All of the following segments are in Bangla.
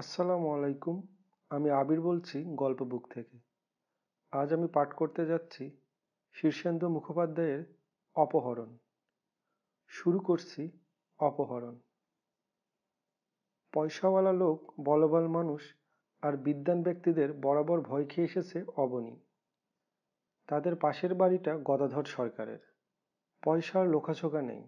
আসসালামু আলাইকুম আমি আবির বলছি গল্প বুক থেকে আজ আমি পাঠ করতে যাচ্ছি শীর্ষেন্দু মুখোপাধ্যায়ের অপহরণ শুরু করছি অপহরণ পয়সাওয়ালা লোক বলবাল মানুষ আর বিদ্যান ব্যক্তিদের বরাবর ভয় খেয়ে এসেছে অবনী তাদের পাশের বাড়িটা গদাধর সরকারের পয়সার লোকাছোকা নেই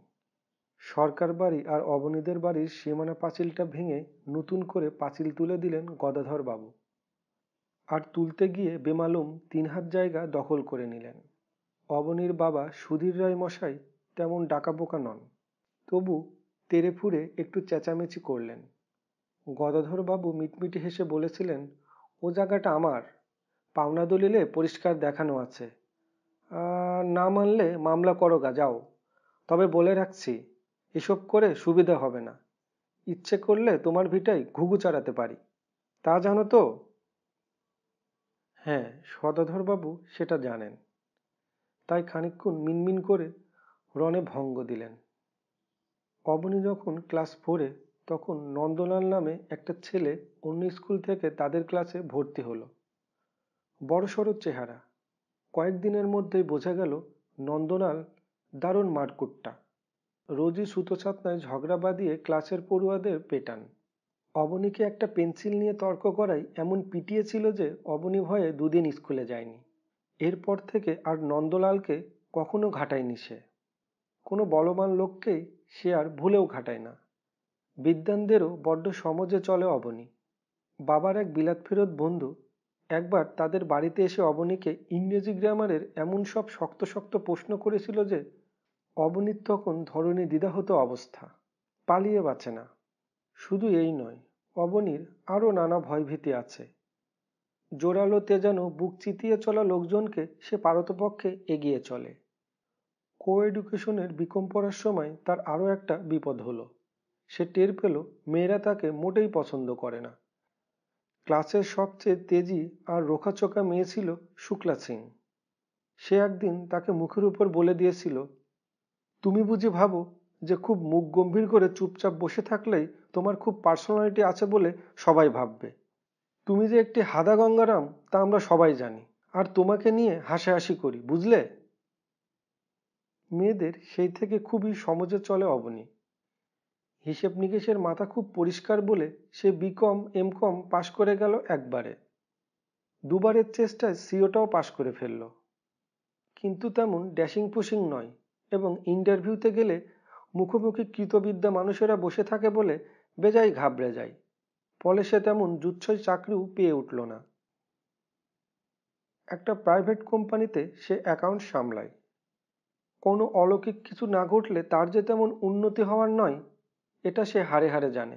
সরকার বাড়ি আর অবনীদের বাড়ির সীমানা পাঁচিলটা ভেঙে নতুন করে পাঁচিল তুলে দিলেন গদাধর বাবু আর তুলতে গিয়ে বেমালুম তিন হাত জায়গা দখল করে নিলেন অবনীর বাবা সুধীর রায় মশাই তেমন ডাকাবোকা নন তবু তেরে ফুরে একটু চেঁচামেচি করলেন গদাধর বাবু মিটমিটি হেসে বলেছিলেন ও জায়গাটা আমার পাওনা দলিলে পরিষ্কার দেখানো আছে না মানলে মামলা করো গা যাও তবে বলে রাখছি এসব করে সুবিধা হবে না ইচ্ছে করলে তোমার ভিটায় ঘুঘু চাড়াতে পারি তা জানো তো হ্যাঁ সদাধরবাবু সেটা জানেন তাই খানিক্ষণ মিনমিন করে রণে ভঙ্গ দিলেন অবনী যখন ক্লাস ফোরে তখন নন্দলাল নামে একটা ছেলে অন্য স্কুল থেকে তাদের ক্লাসে ভর্তি হলো বড়সড় চেহারা কয়েকদিনের মধ্যেই বোঝা গেল নন্দলাল দারুণ মারকুটটা রোজই সুতোছাতনায় ঝগড়া বাঁধিয়ে ক্লাসের পড়ুয়াদের পেটান অবনীকে একটা পেন্সিল নিয়ে তর্ক করাই এমন পিটিয়েছিল যে অবনী ভয়ে দুদিন স্কুলে যায়নি এরপর থেকে আর নন্দলালকে কখনো ঘাটায়নি সে কোনো বলবান লোককেই সে আর ভুলেও ঘাটায় না বিদ্যানদেরও বড্ড সমজে চলে অবনী বাবার এক বিলাত ফেরত বন্ধু একবার তাদের বাড়িতে এসে অবনীকে ইংরেজি গ্রামারের এমন সব শক্ত শক্ত প্রশ্ন করেছিল যে অবনীত তখন ধরণী দ্বিধাহত অবস্থা পালিয়ে বাঁচে না শুধু এই নয় অবনীর আরও নানা ভয়ভীতি আছে জোরালো তেজানো বুক চিতিয়ে চলা লোকজনকে সে পারতপক্ষে এগিয়ে চলে কো এডুকেশনের বিকম পড়ার সময় তার আরও একটা বিপদ হলো সে টের পেল মেয়েরা তাকে মোটেই পছন্দ করে না ক্লাসের সবচেয়ে তেজি আর রোখাচোকা মেয়ে ছিল শুক্লা সিং সে একদিন তাকে মুখের উপর বলে দিয়েছিল তুমি বুঝি ভাবো যে খুব মুখ গম্ভীর করে চুপচাপ বসে থাকলেই তোমার খুব পার্সোনালিটি আছে বলে সবাই ভাববে তুমি যে একটি হাদা গঙ্গারাম তা আমরা সবাই জানি আর তোমাকে নিয়ে হাসাহাসি করি বুঝলে মেয়েদের সেই থেকে খুবই সমজে চলে অবনী হিসেব নিকেশের মাথা খুব পরিষ্কার বলে সে বিকম কম পাশ করে গেল একবারে দুবারের চেষ্টায় সিওটাও পাশ করে ফেলল কিন্তু তেমন ড্যাশিং পুশিং নয় এবং ইন্টারভিউতে গেলে মুখোমুখি কৃতবিদ্যা মানুষেরা বসে থাকে বলে বেজায় ঘাবড়ে যায় ফলে সে তেমন জুচ্ছই চাকরিও পেয়ে উঠল না একটা প্রাইভেট কোম্পানিতে সে অ্যাকাউন্ট সামলায় কোনো অলৌকিক কিছু না ঘটলে তার যে তেমন উন্নতি হওয়ার নয় এটা সে হারে হারে জানে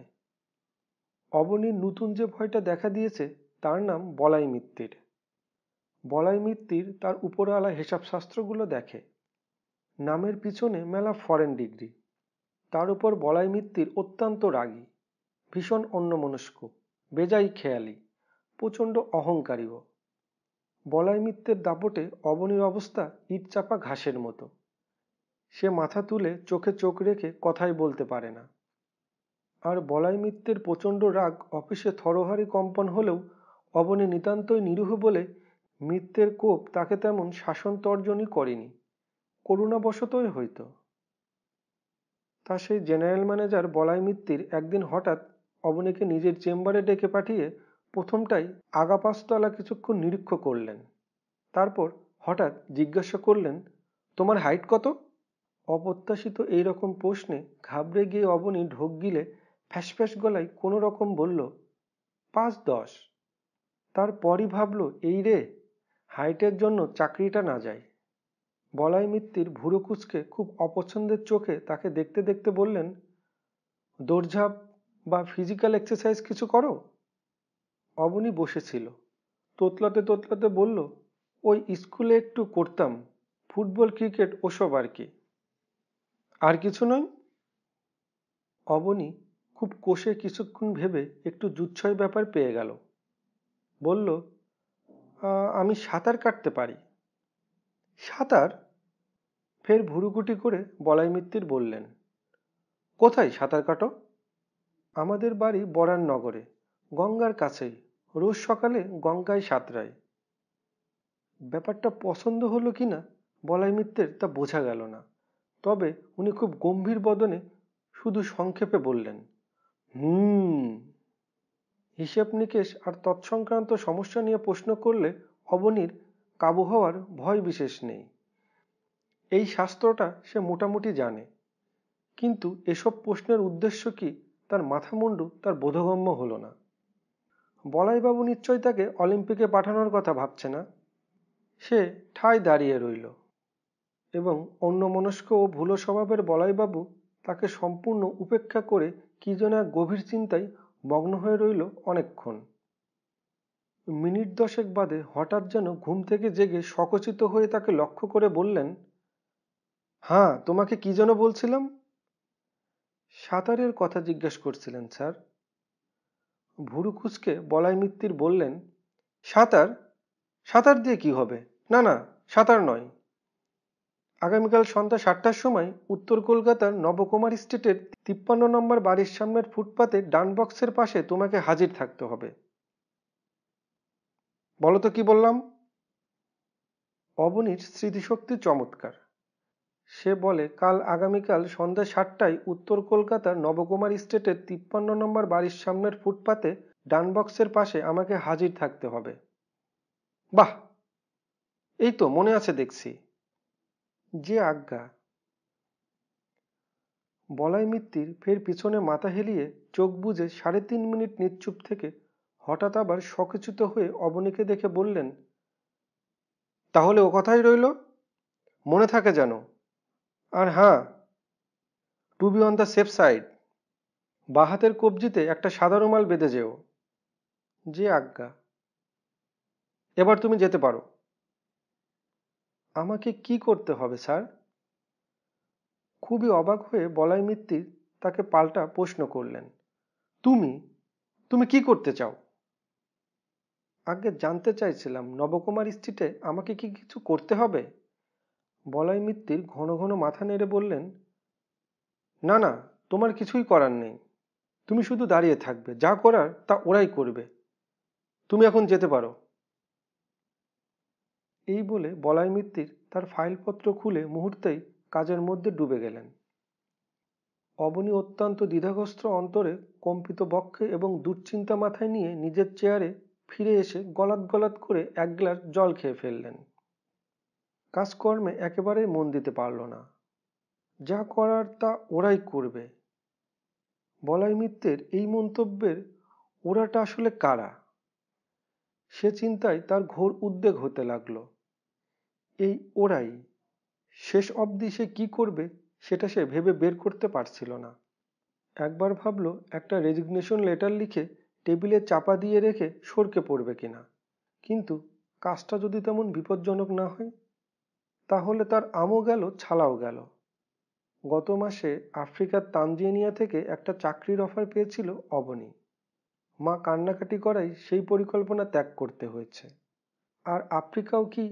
অবনীর নতুন যে ভয়টা দেখা দিয়েছে তার নাম বলাই মিত্তির বলাই মিত্তির তার উপরওয়ালা হিসাবশাস্ত্রগুলো দেখে নামের পিছনে মেলা ফরেন ডিগ্রি তার উপর বলাই মিত্তির অত্যন্ত রাগী ভীষণ অন্যমনস্ক বেজাই খেয়ালি প্রচণ্ড অহংকারীও বলাই মিত্তের দাপটে অবনির অবস্থা ইট চাপা ঘাসের মতো সে মাথা তুলে চোখে চোখ রেখে কথাই বলতে পারে না আর বলাই মিত্রের প্রচণ্ড রাগ অফিসে থরহারি কম্পন হলেও অবনী নিতান্তই নিরীহ বলে মিত্রের কোপ তাকে তেমন শাসন তর্জনই করেনি করুণাবশতই হইত তা সেই জেনারেল ম্যানেজার বলাই মিত্তির একদিন হঠাৎ অবনীকে নিজের চেম্বারে ডেকে পাঠিয়ে প্রথমটাই আগাপাশতলা কিছুক্ষণ নিরীক্ষ করলেন তারপর হঠাৎ জিজ্ঞাসা করলেন তোমার হাইট কত অপ্রত্যাশিত এই রকম প্রশ্নে ঘাবড়ে গিয়ে অবনী ঢোক গিলে ফ্যাসফ্যাস গলায় কোনো রকম বলল পাঁচ দশ তারপরই ভাবল এই রে হাইটের জন্য চাকরিটা না যায় বলাই মিত্তির ভুরু কুচকে খুব অপছন্দের চোখে তাকে দেখতে দেখতে বললেন দৌড়ঝাঁপ বা ফিজিক্যাল এক্সারসাইজ কিছু করো অবনী বসেছিল তোতলাতে তোতলাতে বলল ওই স্কুলে একটু করতাম ফুটবল ক্রিকেট ওসব আর কি আর কিছু নয় অবনী খুব কোষে কিছুক্ষণ ভেবে একটু জুচ্ছয় ব্যাপার পেয়ে গেল বলল আমি সাঁতার কাটতে পারি সাঁতার ফের ভুরুকুটি করে বলাই মিত্তির বললেন কোথায় সাঁতার কাটো আমাদের বাড়ি বরান নগরে গঙ্গার কাছেই রোজ সকালে গঙ্গায় সাঁতরাই ব্যাপারটা পছন্দ হলো কি না বলাই মিত্রের তা বোঝা গেল না তবে উনি খুব গম্ভীর বদনে শুধু সংক্ষেপে বললেন হুম হিসেব নিকেশ আর তৎসংক্রান্ত সমস্যা নিয়ে প্রশ্ন করলে অবনীর কাবু হওয়ার ভয় বিশেষ নেই এই শাস্ত্রটা সে মোটামুটি জানে কিন্তু এসব প্রশ্নের উদ্দেশ্য কি তার মাথামুন্ডু তার বোধগম্য হলো না বলাইবাবু নিশ্চয় তাকে অলিম্পিকে পাঠানোর কথা ভাবছে না সে ঠায় দাঁড়িয়ে রইল এবং অন্যমনস্ক ও ভুলো স্বভাবের বলাইবাবু তাকে সম্পূর্ণ উপেক্ষা করে কি যেন এক গভীর চিন্তায় মগ্ন হয়ে রইল অনেকক্ষণ মিনিট দশেক বাদে হঠাৎ যেন ঘুম থেকে জেগে সকচিত হয়ে তাকে লক্ষ্য করে বললেন হ্যাঁ তোমাকে কি যেন বলছিলাম সাঁতারের কথা জিজ্ঞেস করছিলেন স্যার ভুরু কুচকে বলাই মিত্তির বললেন সাঁতার সাঁতার দিয়ে কি হবে না না সাঁতার নয় আগামীকাল সন্ধ্যা সাতটার সময় উত্তর কলকাতার নবকুমার স্ট্রিটের তিপ্পান্ন নম্বর বাড়ির সামনের ফুটপাতে ডান বক্সের পাশে তোমাকে হাজির থাকতে হবে বলো তো কি বললাম অবনীর স্মৃতিশক্তি চমৎকার সে বলে কাল আগামীকাল সন্ধ্যা সাতটায় উত্তর কলকাতার নবকুমার স্টেটের তিপ্পান্ন নম্বর বাড়ির সামনের ফুটপাতে ডানবক্সের পাশে আমাকে হাজির থাকতে হবে বাহ এই তো মনে আছে দেখছি যে আজ্ঞা বলাই মিত্তির ফের পিছনে মাথা হেলিয়ে চোখ বুঝে সাড়ে তিন মিনিট নিচ্ছুপ থেকে হঠাৎ আবার সকিচিত হয়ে অবনীকে দেখে বললেন তাহলে ও কথাই রইল মনে থাকে যেন আর হ্যাঁ to be on the safe side বাহাতের কবজিতে একটা সাদা রুমাল বেঁধে যেও যে আজ্ঞা এবার তুমি যেতে পারো আমাকে কি করতে হবে স্যার খুবই অবাক হয়ে বলাই মিত্তির তাকে পাল্টা প্রশ্ন করলেন তুমি তুমি কি করতে চাও আগে জানতে চাইছিলাম নবকুমার স্ট্রিটে আমাকে কি কিছু করতে হবে বলাই মিত্তির ঘন ঘন মাথা নেড়ে বললেন না না তোমার কিছুই করার নেই তুমি শুধু দাঁড়িয়ে থাকবে যা করার তা ওরাই করবে তুমি এখন যেতে পারো এই বলে বলাই মিত্তির তার ফাইলপত্র খুলে মুহূর্তেই কাজের মধ্যে ডুবে গেলেন অবনী অত্যন্ত দ্বিধাগ্রস্ত অন্তরে কম্পিত বক্ষে এবং দুশ্চিন্তা মাথায় নিয়ে নিজের চেয়ারে ফিরে এসে গলাত গলাত করে এক গ্লাস জল খেয়ে ফেললেন কাজকর্মে একেবারেই মন দিতে পারল না যা করার তা ওরাই করবে বলাই মিত্রের এই মন্তব্যের ওরাটা আসলে কারা সে চিন্তায় তার ঘোর উদ্বেগ হতে লাগল এই ওরাই শেষ অবধি সে কী করবে সেটা সে ভেবে বের করতে পারছিল না একবার ভাবল একটা রেজিগনেশন লেটার লিখে টেবিলে চাপা দিয়ে রেখে সরকে পড়বে কিনা কিন্তু কাজটা যদি তেমন বিপজ্জনক না হয় তাহলে তার আমও গেল ছালাও গেল গত মাসে আফ্রিকার তানজেনিয়া থেকে একটা চাকরির অফার পেয়েছিল অবনী মা কান্নাকাটি করাই সেই পরিকল্পনা ত্যাগ করতে হয়েছে আর আফ্রিকাও কি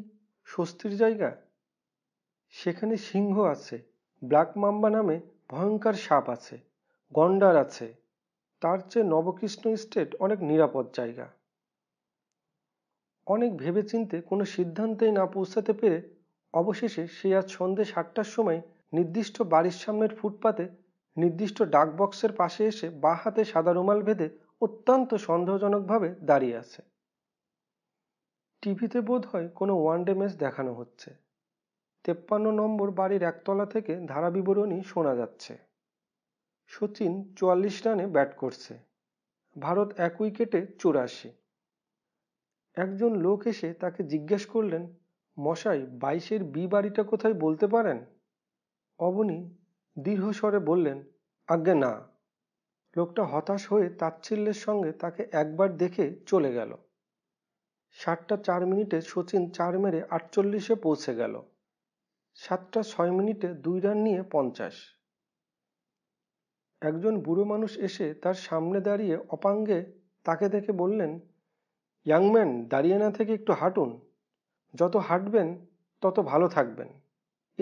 স্বস্তির জায়গা সেখানে সিংহ আছে ব্ল্যাক মাম্বা নামে ভয়ঙ্কর সাপ আছে গন্ডার আছে তার চেয়ে নবকৃষ্ণ স্টেট অনেক নিরাপদ জায়গা অনেক ভেবেচিন্তে কোনো সিদ্ধান্তেই না পৌঁছাতে পেরে অবশেষে সে আজ সন্ধে সাতটার সময় নির্দিষ্ট বাড়ির সামনের ফুটপাতে নির্দিষ্ট ডাকবক্সের পাশে এসে বা হাতে সাদা রুমাল বেঁধে অত্যন্ত সন্দেহজনকভাবে দাঁড়িয়ে আছে টিভিতে বোধ হয় কোনো ডে ম্যাচ দেখানো হচ্ছে তেপ্পান্ন নম্বর বাড়ির একতলা থেকে ধারাবিবরণী শোনা যাচ্ছে সচিন চুয়াল্লিশ রানে ব্যাট করছে ভারত এক উইকেটে চুরাশি একজন লোক এসে তাকে জিজ্ঞেস করলেন মশাই বাইশের বি বাড়িটা কোথায় বলতে পারেন অবনি দীর্ঘস্বরে বললেন আজ্ঞে না লোকটা হতাশ হয়ে তাচ্ছিল্যের সঙ্গে তাকে একবার দেখে চলে গেল সাতটা চার মিনিটে সচিন চার মেরে আটচল্লিশে পৌঁছে গেল সাতটা ছয় মিনিটে দুই রান নিয়ে পঞ্চাশ একজন বুড়ো মানুষ এসে তার সামনে দাঁড়িয়ে অপাঙ্গে তাকে দেখে বললেন ইয়াংম্যান দাঁড়িয়ে না থেকে একটু হাঁটুন যত হাঁটবেন তত ভালো থাকবেন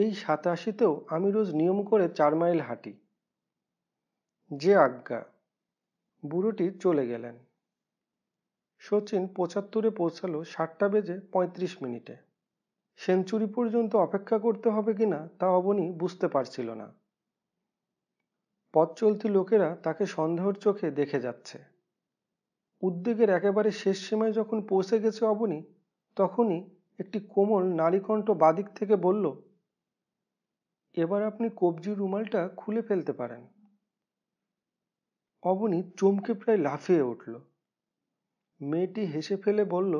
এই সাতাশিতেও আমি রোজ নিয়ম করে চার মাইল হাঁটি যে আজ্ঞা বুড়োটি চলে গেলেন শচীন পঁচাত্তরে পৌঁছালো সাতটা বেজে পঁয়ত্রিশ মিনিটে সেঞ্চুরি পর্যন্ত অপেক্ষা করতে হবে কিনা তা অবনী বুঝতে পারছিল না পথ চলতি লোকেরা তাকে সন্দেহর চোখে দেখে যাচ্ছে উদ্বেগের একেবারে শেষ সীমায় যখন পৌঁছে গেছে অবনী তখনই একটি কোমল নারীকণ্ঠ বাদিক থেকে বলল এবার আপনি কবজি রুমালটা খুলে ফেলতে পারেন অবনী চমকে প্রায় লাফিয়ে উঠল মেয়েটি হেসে ফেলে বলল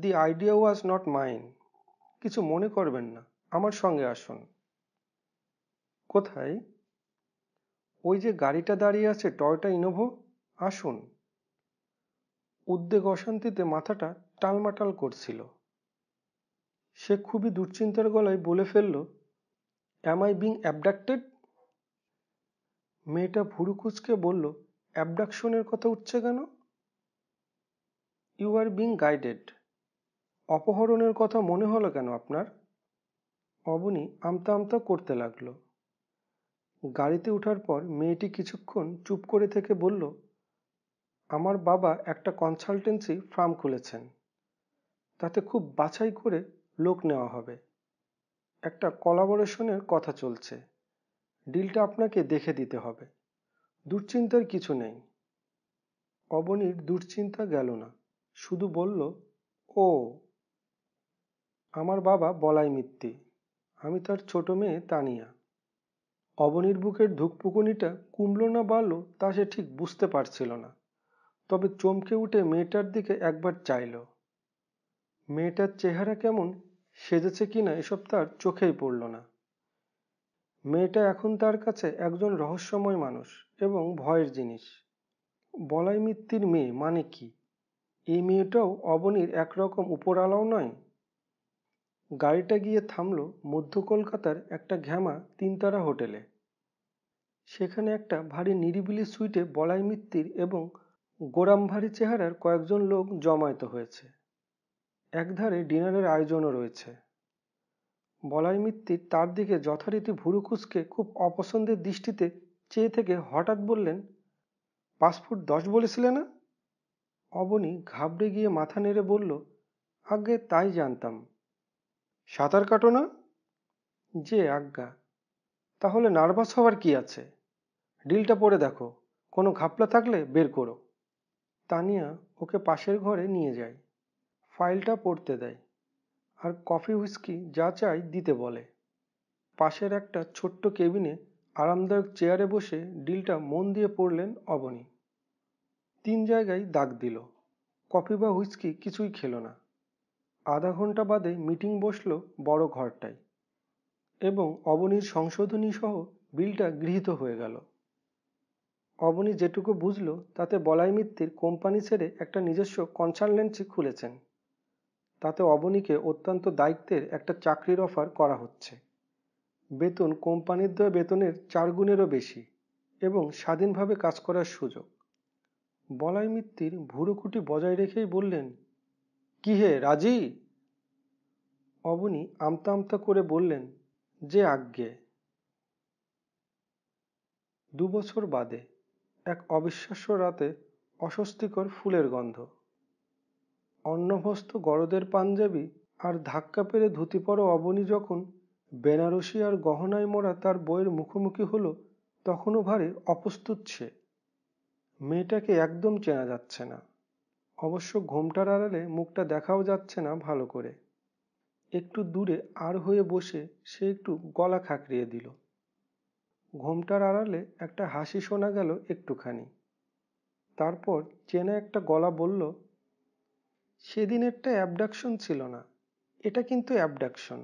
the idea was not mine কিছু মনে করবেন না আমার সঙ্গে আসুন কোথায় ওই যে গাড়িটা দাঁড়িয়ে আছে টয়টা ইনোভো আসুন উদ্বেগ অশান্তিতে মাথাটা টালমাটাল করছিল সে খুবই দুশ্চিন্তার গলায় বলে ফেলল অ্যাম আই বিং অ্যাবডাক্টেড মেয়েটা ভুরুকুচকে বলল অ্যাবডাকশনের কথা উঠছে কেন ইউ আর বিং গাইডেড অপহরণের কথা মনে হলো কেন আপনার অবনী আমতা আমতা করতে লাগলো গাড়িতে ওঠার পর মেয়েটি কিছুক্ষণ চুপ করে থেকে বলল আমার বাবা একটা কনসালটেন্সি ফার্ম খুলেছেন তাতে খুব বাছাই করে লোক নেওয়া হবে একটা কলাবরেশনের কথা চলছে ডিলটা আপনাকে দেখে দিতে হবে দুশ্চিন্তার কিছু নেই অবনীর দুশ্চিন্তা গেল না শুধু বলল ও আমার বাবা বলাই মিত্তি আমি তার ছোট মেয়ে তানিয়া অবনীর বুকের ধুকপুকুনিটা কুমলো না বাড়লো তা সে ঠিক বুঝতে পারছিল না তবে চমকে উঠে মেয়েটার দিকে একবার চাইল মেয়েটার চেহারা কেমন সেজেছে কিনা এসব তার চোখেই পড়ল না মেয়েটা এখন তার কাছে একজন রহস্যময় মানুষ এবং ভয়ের জিনিস বলাই মিত্তির মেয়ে মানে কি এই মেয়েটাও অবনীর একরকম উপরালাও নয় গাড়িটা গিয়ে থামল মধ্য কলকাতার একটা ঘ্যামা তিনতারা হোটেলে সেখানে একটা ভারী নিরিবিলি সুইটে বলাই মিত্তির এবং ভারী চেহারার কয়েকজন লোক জমায়েত হয়েছে একধারে ডিনারের আয়োজনও রয়েছে বলাই মিত্তির তার দিকে যথারীতি ভুরু খুব অপছন্দের দৃষ্টিতে চেয়ে থেকে হঠাৎ বললেন পাসপোর্ট দশ বলেছিলে না অবনী ঘাবড়ে গিয়ে মাথা নেড়ে বলল আগে তাই জানতাম সাঁতার কাটো না যে আজ্ঞা তাহলে নার্ভাস হওয়ার কি আছে ডিলটা পরে দেখো কোনো ঘাপলা থাকলে বের করো তানিয়া ওকে পাশের ঘরে নিয়ে যায় ফাইলটা পড়তে দেয় আর কফি হুইস্কি যা চাই দিতে বলে পাশের একটা ছোট্ট কেবিনে আরামদায়ক চেয়ারে বসে ডিলটা মন দিয়ে পড়লেন অবনী তিন জায়গায় দাগ দিল কফি বা হুইস্কি কিছুই খেলো না আধা ঘন্টা বাদে মিটিং বসল বড় ঘরটায় এবং অবনীর সংশোধনী সহ বিলটা গৃহীত হয়ে গেল অবনী যেটুকু বুঝল তাতে বলাই মিত্তির কোম্পানি ছেড়ে একটা নিজস্ব কনসালটেন্সি খুলেছেন তাতে অবনীকে অত্যন্ত দায়িত্বের একটা চাকরির অফার করা হচ্ছে বেতন কোম্পানির দেওয়া বেতনের চার গুণেরও বেশি এবং স্বাধীনভাবে কাজ করার সুযোগ বলাই মিত্তির ভুরুকুটি বজায় রেখেই বললেন কি হে রাজি অবনী আমতা আমতা করে বললেন যে আজ্ঞে দু বছর বাদে এক অবিশ্বাস্য রাতে অস্বস্তিকর ফুলের গন্ধ অন্নভস্ত গরদের পাঞ্জাবি আর ধাক্কা পেরে ধুতি পর অবনী যখন বেনারসি আর গহনায় মরা তার বইয়ের মুখোমুখি হল তখনও ভারী অপ্রস্তুত সে মেয়েটাকে একদম চেনা যাচ্ছে না অবশ্য ঘোমটার আড়ালে মুখটা দেখাও যাচ্ছে না ভালো করে একটু দূরে আর হয়ে বসে সে একটু গলা খাঁকড়িয়ে দিল ঘোমটার আড়ালে একটা হাসি শোনা গেল একটুখানি তারপর চেনা একটা গলা বলল সেদিনেরটা অ্যাবডাকশন ছিল না এটা কিন্তু অ্যাবডাকশন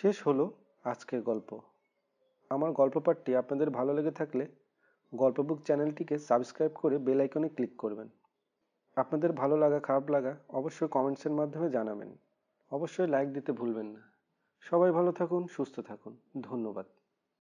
শেষ হলো আজকের গল্প আমার গল্প পাঠটি আপনাদের ভালো লেগে থাকলে গল্পবুক চ্যানেলটিকে সাবস্ক্রাইব করে বেল আইকনে ক্লিক করবেন আপনাদের ভালো লাগা খারাপ লাগা অবশ্যই কমেন্টসের মাধ্যমে জানাবেন অবশ্যই লাইক দিতে ভুলবেন না সবাই ভালো থাকুন সুস্থ থাকুন ধন্যবাদ